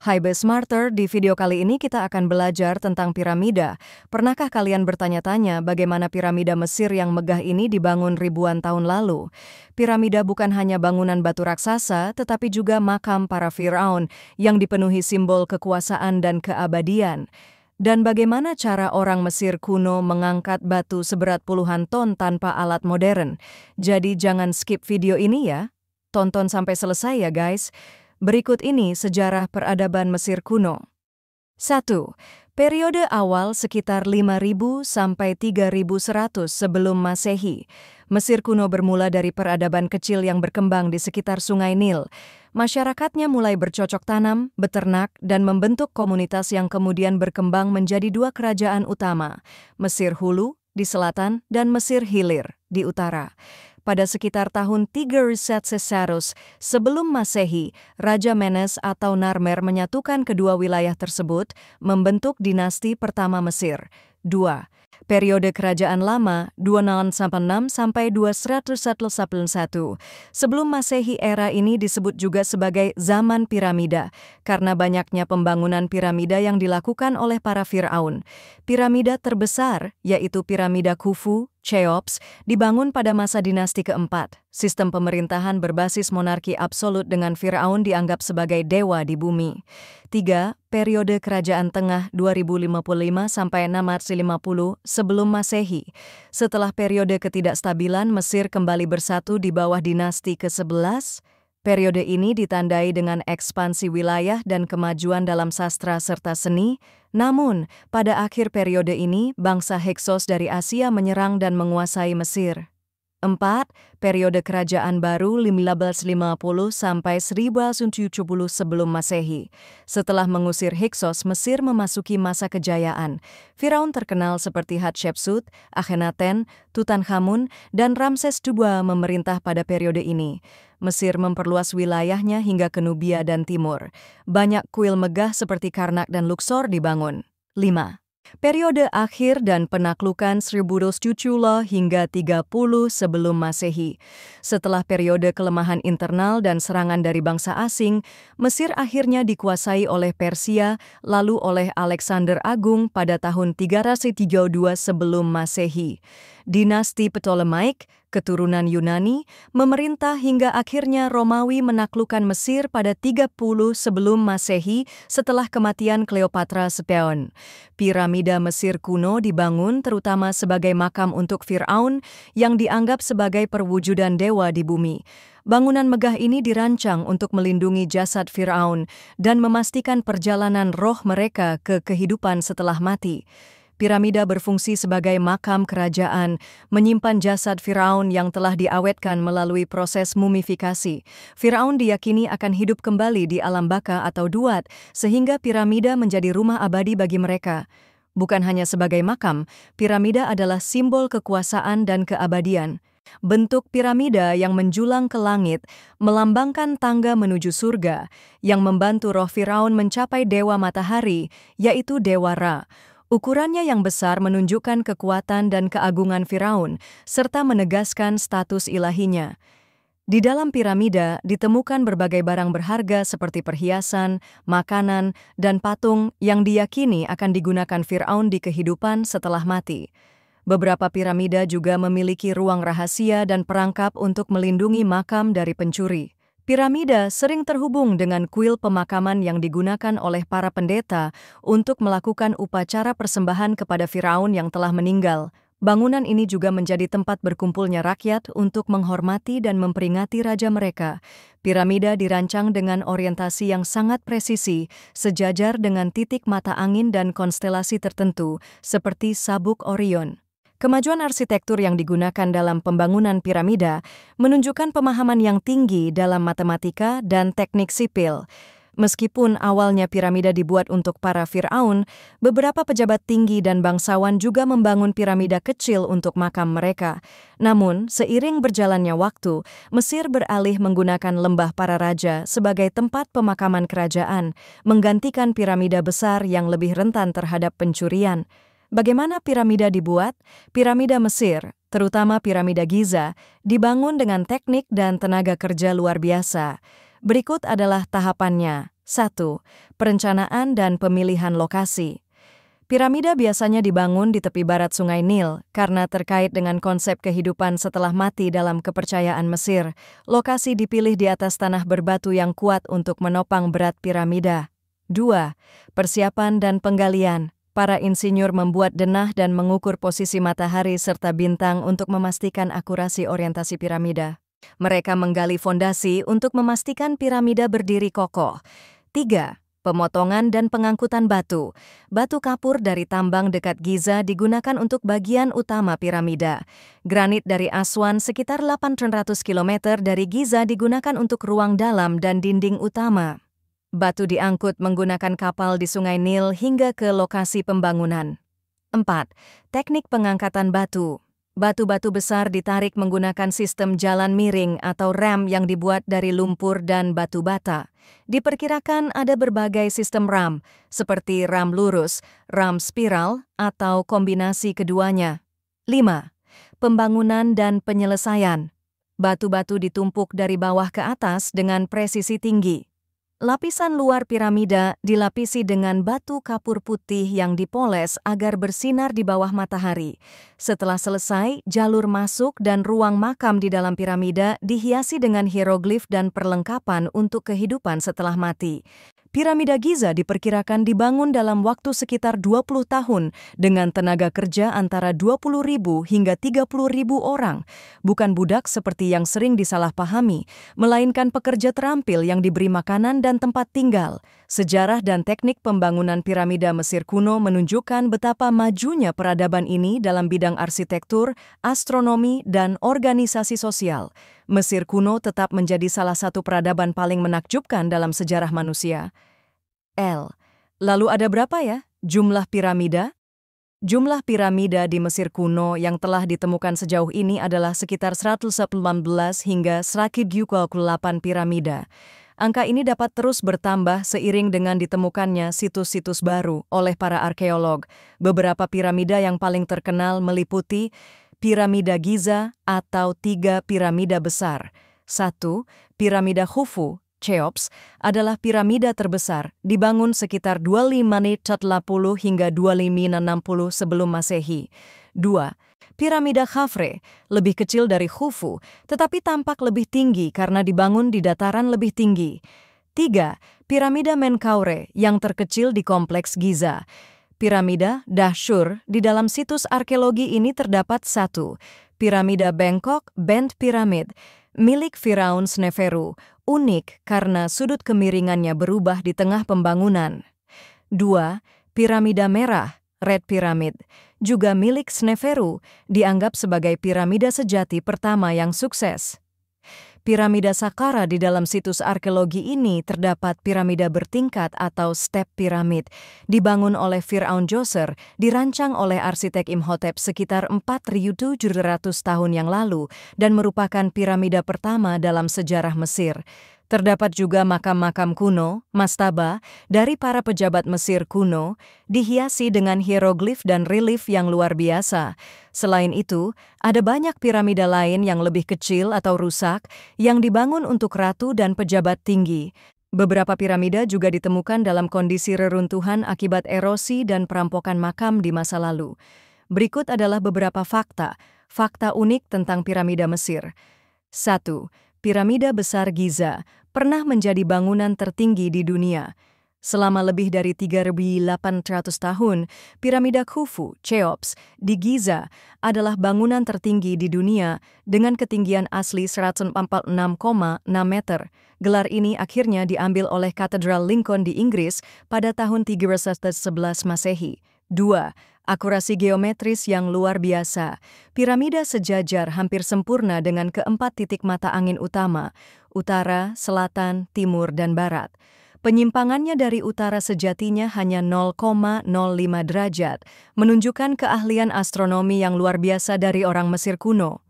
Hai Best Smarter, di video kali ini kita akan belajar tentang piramida. Pernahkah kalian bertanya-tanya bagaimana piramida Mesir yang megah ini dibangun ribuan tahun lalu? Piramida bukan hanya bangunan batu raksasa, tetapi juga makam para Firaun yang dipenuhi simbol kekuasaan dan keabadian. Dan bagaimana cara orang Mesir kuno mengangkat batu seberat puluhan ton tanpa alat modern? Jadi jangan skip video ini ya. Tonton sampai selesai ya guys. Berikut ini sejarah peradaban Mesir kuno. 1. Periode awal sekitar 5000 sampai 3100 sebelum Masehi. Mesir kuno bermula dari peradaban kecil yang berkembang di sekitar Sungai Nil. Masyarakatnya mulai bercocok tanam, beternak, dan membentuk komunitas yang kemudian berkembang menjadi dua kerajaan utama, Mesir Hulu di selatan dan Mesir Hilir di utara pada sekitar tahun 3 Cesarus sebelum Masehi, Raja Menes atau Narmer menyatukan kedua wilayah tersebut, membentuk dinasti pertama Mesir. 2. Periode Kerajaan Lama 26 sampai 2111. Sebelum Masehi era ini disebut juga sebagai zaman piramida karena banyaknya pembangunan piramida yang dilakukan oleh para Firaun. Piramida terbesar yaitu piramida Khufu Cheops, dibangun pada masa dinasti keempat. Sistem pemerintahan berbasis monarki absolut dengan Firaun dianggap sebagai dewa di bumi. 3. Periode Kerajaan Tengah 2055 sampai 650 sebelum Masehi. Setelah periode ketidakstabilan, Mesir kembali bersatu di bawah dinasti ke-11 Periode ini ditandai dengan ekspansi wilayah dan kemajuan dalam sastra serta seni, namun, pada akhir periode ini, bangsa Heksos dari Asia menyerang dan menguasai Mesir. 4. Periode Kerajaan Baru 1550 sampai puluh sebelum Masehi. Setelah mengusir Hiksos, Mesir memasuki masa kejayaan. Firaun terkenal seperti Hatshepsut, Akhenaten, Tutankhamun, dan Ramses II memerintah pada periode ini. Mesir memperluas wilayahnya hingga ke Nubia dan Timur. Banyak kuil megah seperti Karnak dan Luxor dibangun. 5 periode akhir dan penaklukan Cucula hingga 30 sebelum Masehi. Setelah periode kelemahan internal dan serangan dari bangsa asing, Mesir akhirnya dikuasai oleh Persia, lalu oleh Alexander Agung pada tahun 332 sebelum Masehi. Dinasti Ptolemaik keturunan Yunani, memerintah hingga akhirnya Romawi menaklukkan Mesir pada 30 sebelum Masehi setelah kematian Cleopatra Sepeon. Piramida Mesir kuno dibangun terutama sebagai makam untuk Fir'aun yang dianggap sebagai perwujudan dewa di bumi. Bangunan megah ini dirancang untuk melindungi jasad Fir'aun dan memastikan perjalanan roh mereka ke kehidupan setelah mati. Piramida berfungsi sebagai makam kerajaan, menyimpan jasad Firaun yang telah diawetkan melalui proses mumifikasi. Firaun diyakini akan hidup kembali di alam baka atau duat, sehingga piramida menjadi rumah abadi bagi mereka. Bukan hanya sebagai makam, piramida adalah simbol kekuasaan dan keabadian. Bentuk piramida yang menjulang ke langit melambangkan tangga menuju surga yang membantu roh Firaun mencapai dewa matahari, yaitu Dewa Ra. Ukurannya yang besar menunjukkan kekuatan dan keagungan Firaun, serta menegaskan status ilahinya. Di dalam piramida ditemukan berbagai barang berharga seperti perhiasan, makanan, dan patung yang diyakini akan digunakan Firaun di kehidupan setelah mati. Beberapa piramida juga memiliki ruang rahasia dan perangkap untuk melindungi makam dari pencuri. Piramida sering terhubung dengan kuil pemakaman yang digunakan oleh para pendeta untuk melakukan upacara persembahan kepada Firaun yang telah meninggal. Bangunan ini juga menjadi tempat berkumpulnya rakyat untuk menghormati dan memperingati raja mereka. Piramida dirancang dengan orientasi yang sangat presisi, sejajar dengan titik mata angin dan konstelasi tertentu, seperti sabuk Orion. Kemajuan arsitektur yang digunakan dalam pembangunan piramida menunjukkan pemahaman yang tinggi dalam matematika dan teknik sipil. Meskipun awalnya piramida dibuat untuk para Fir'aun, beberapa pejabat tinggi dan bangsawan juga membangun piramida kecil untuk makam mereka. Namun, seiring berjalannya waktu, Mesir beralih menggunakan lembah para raja sebagai tempat pemakaman kerajaan, menggantikan piramida besar yang lebih rentan terhadap pencurian. Bagaimana piramida dibuat? Piramida Mesir, terutama piramida Giza, dibangun dengan teknik dan tenaga kerja luar biasa. Berikut adalah tahapannya. 1. Perencanaan dan pemilihan lokasi. Piramida biasanya dibangun di tepi barat Sungai Nil karena terkait dengan konsep kehidupan setelah mati dalam kepercayaan Mesir. Lokasi dipilih di atas tanah berbatu yang kuat untuk menopang berat piramida. 2. Persiapan dan penggalian. Para insinyur membuat denah dan mengukur posisi matahari serta bintang untuk memastikan akurasi orientasi piramida. Mereka menggali fondasi untuk memastikan piramida berdiri kokoh. 3. Pemotongan dan pengangkutan batu. Batu kapur dari tambang dekat Giza digunakan untuk bagian utama piramida. Granit dari Aswan sekitar 800 km dari Giza digunakan untuk ruang dalam dan dinding utama. Batu diangkut menggunakan kapal di Sungai Nil hingga ke lokasi pembangunan. 4. Teknik pengangkatan batu. Batu-batu besar ditarik menggunakan sistem jalan miring atau rem yang dibuat dari lumpur dan batu bata. Diperkirakan ada berbagai sistem ram, seperti ram lurus, ram spiral, atau kombinasi keduanya. 5. Pembangunan dan penyelesaian. Batu-batu ditumpuk dari bawah ke atas dengan presisi tinggi. Lapisan luar piramida dilapisi dengan batu kapur putih yang dipoles agar bersinar di bawah matahari. Setelah selesai, jalur masuk dan ruang makam di dalam piramida dihiasi dengan hieroglif dan perlengkapan untuk kehidupan setelah mati. Piramida Giza diperkirakan dibangun dalam waktu sekitar 20 tahun dengan tenaga kerja antara ribu hingga ribu orang, bukan budak seperti yang sering disalahpahami, melainkan pekerja terampil yang diberi makanan dan tempat tinggal. Sejarah dan teknik pembangunan piramida Mesir kuno menunjukkan betapa majunya peradaban ini dalam bidang arsitektur, astronomi, dan organisasi sosial. Mesir kuno tetap menjadi salah satu peradaban paling menakjubkan dalam sejarah manusia. L. Lalu ada berapa ya jumlah piramida? Jumlah piramida di Mesir kuno yang telah ditemukan sejauh ini adalah sekitar 118 hingga 128 piramida. Angka ini dapat terus bertambah seiring dengan ditemukannya situs-situs baru oleh para arkeolog. Beberapa piramida yang paling terkenal meliputi piramida Giza atau tiga piramida besar. Satu, piramida Khufu, Cheops, adalah piramida terbesar, dibangun sekitar 25 menit 40 hingga 25 60 sebelum masehi. Dua, Piramida Khafre lebih kecil dari Khufu, tetapi tampak lebih tinggi karena dibangun di dataran lebih tinggi. Tiga, Piramida Menkaure yang terkecil di kompleks Giza. Piramida Dahsyur di dalam situs arkeologi ini terdapat satu, Piramida Bangkok Bent Pyramid, milik Firaun Sneferu, unik karena sudut kemiringannya berubah di tengah pembangunan. Dua, Piramida Merah Red Pyramid, juga milik Sneferu, dianggap sebagai piramida sejati pertama yang sukses. Piramida Saqqara di dalam situs arkeologi ini terdapat piramida bertingkat atau step piramid, dibangun oleh Fir'aun Djoser, dirancang oleh arsitek Imhotep sekitar 4.700 tahun yang lalu, dan merupakan piramida pertama dalam sejarah Mesir. Terdapat juga makam-makam kuno, mastaba, dari para pejabat Mesir kuno, dihiasi dengan hieroglif dan relief yang luar biasa. Selain itu, ada banyak piramida lain yang lebih kecil atau rusak, yang dibangun untuk ratu dan pejabat tinggi. Beberapa piramida juga ditemukan dalam kondisi reruntuhan akibat erosi dan perampokan makam di masa lalu. Berikut adalah beberapa fakta, fakta unik tentang piramida Mesir. 1. Piramida Besar Giza pernah menjadi bangunan tertinggi di dunia. Selama lebih dari 3.800 tahun, piramida Khufu, Cheops, di Giza adalah bangunan tertinggi di dunia dengan ketinggian asli 146,6 meter. Gelar ini akhirnya diambil oleh Katedral Lincoln di Inggris pada tahun 311 Masehi. 2. Akurasi geometris yang luar biasa. Piramida sejajar hampir sempurna dengan keempat titik mata angin utama, utara, selatan, timur, dan barat. Penyimpangannya dari utara sejatinya hanya 0,05 derajat, menunjukkan keahlian astronomi yang luar biasa dari orang Mesir kuno.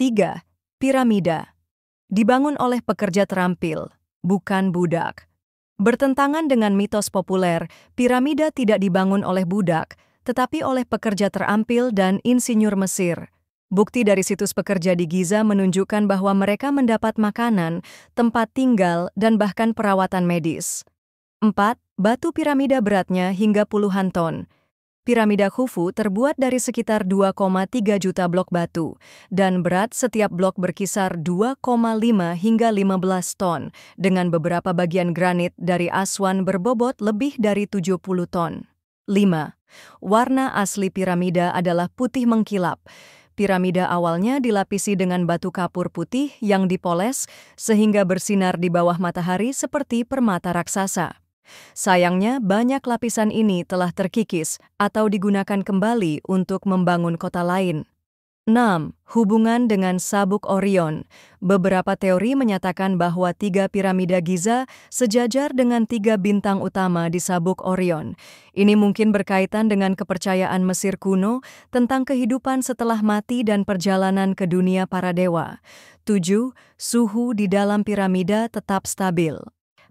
3. Piramida Dibangun oleh pekerja terampil, bukan budak. Bertentangan dengan mitos populer, piramida tidak dibangun oleh budak, tetapi oleh pekerja terampil dan insinyur Mesir. Bukti dari situs pekerja di Giza menunjukkan bahwa mereka mendapat makanan, tempat tinggal, dan bahkan perawatan medis. 4. Batu piramida beratnya hingga puluhan ton. Piramida Khufu terbuat dari sekitar 2,3 juta blok batu, dan berat setiap blok berkisar 2,5 hingga 15 ton, dengan beberapa bagian granit dari Aswan berbobot lebih dari 70 ton. 5. Warna asli piramida adalah putih mengkilap, piramida awalnya dilapisi dengan batu kapur putih yang dipoles sehingga bersinar di bawah matahari seperti permata raksasa. Sayangnya, banyak lapisan ini telah terkikis atau digunakan kembali untuk membangun kota lain. 6. Hubungan dengan sabuk Orion. Beberapa teori menyatakan bahwa tiga piramida Giza sejajar dengan tiga bintang utama di sabuk Orion. Ini mungkin berkaitan dengan kepercayaan Mesir kuno tentang kehidupan setelah mati dan perjalanan ke dunia para dewa. 7. Suhu di dalam piramida tetap stabil.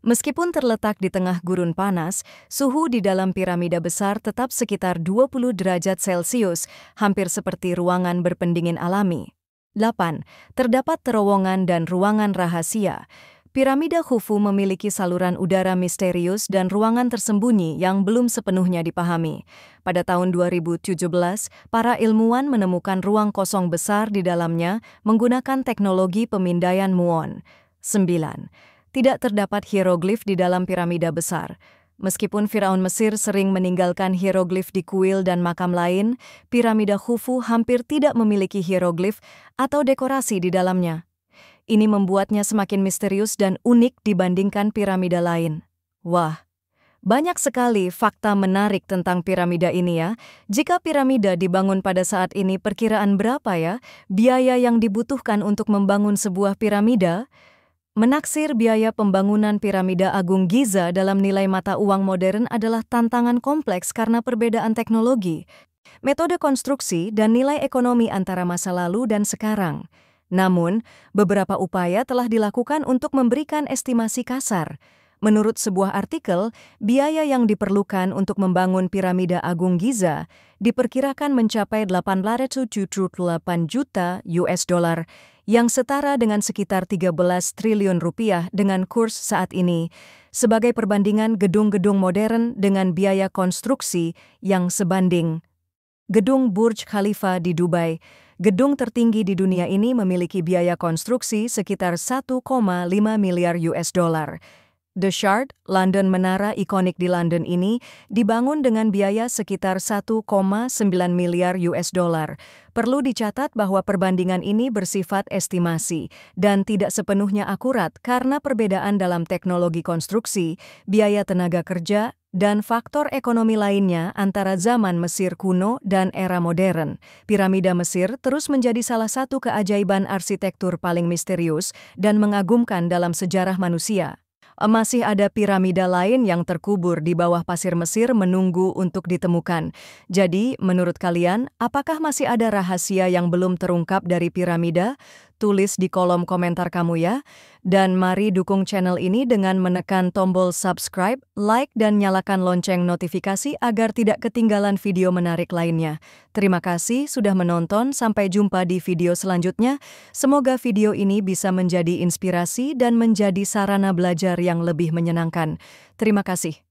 Meskipun terletak di tengah gurun panas, suhu di dalam piramida besar tetap sekitar 20 derajat Celcius, hampir seperti ruangan berpendingin alami. 8. Terdapat terowongan dan ruangan rahasia. Piramida Khufu memiliki saluran udara misterius dan ruangan tersembunyi yang belum sepenuhnya dipahami. Pada tahun 2017, para ilmuwan menemukan ruang kosong besar di dalamnya menggunakan teknologi pemindaian muon. 9 tidak terdapat hieroglif di dalam piramida besar. Meskipun Firaun Mesir sering meninggalkan hieroglif di kuil dan makam lain, piramida Khufu hampir tidak memiliki hieroglif atau dekorasi di dalamnya. Ini membuatnya semakin misterius dan unik dibandingkan piramida lain. Wah, banyak sekali fakta menarik tentang piramida ini ya. Jika piramida dibangun pada saat ini perkiraan berapa ya biaya yang dibutuhkan untuk membangun sebuah piramida? Menaksir biaya pembangunan piramida Agung Giza dalam nilai mata uang modern adalah tantangan kompleks karena perbedaan teknologi, metode konstruksi, dan nilai ekonomi antara masa lalu dan sekarang. Namun, beberapa upaya telah dilakukan untuk memberikan estimasi kasar. Menurut sebuah artikel, biaya yang diperlukan untuk membangun piramida Agung Giza diperkirakan mencapai 878 juta US dollar yang setara dengan sekitar 13 triliun rupiah dengan kurs saat ini, sebagai perbandingan gedung-gedung modern dengan biaya konstruksi yang sebanding. Gedung Burj Khalifa di Dubai, gedung tertinggi di dunia ini memiliki biaya konstruksi sekitar 1,5 miliar US dollar The Shard, London menara ikonik di London ini dibangun dengan biaya sekitar 1,9 miliar US dollar. Perlu dicatat bahwa perbandingan ini bersifat estimasi dan tidak sepenuhnya akurat karena perbedaan dalam teknologi konstruksi, biaya tenaga kerja, dan faktor ekonomi lainnya antara zaman Mesir kuno dan era modern. Piramida Mesir terus menjadi salah satu keajaiban arsitektur paling misterius dan mengagumkan dalam sejarah manusia. Eh, masih ada piramida lain yang terkubur di bawah pasir Mesir menunggu untuk ditemukan. Jadi, menurut kalian, apakah masih ada rahasia yang belum terungkap dari piramida? tulis di kolom komentar kamu ya. Dan mari dukung channel ini dengan menekan tombol subscribe, like, dan nyalakan lonceng notifikasi agar tidak ketinggalan video menarik lainnya. Terima kasih sudah menonton, sampai jumpa di video selanjutnya. Semoga video ini bisa menjadi inspirasi dan menjadi sarana belajar yang lebih menyenangkan. Terima kasih.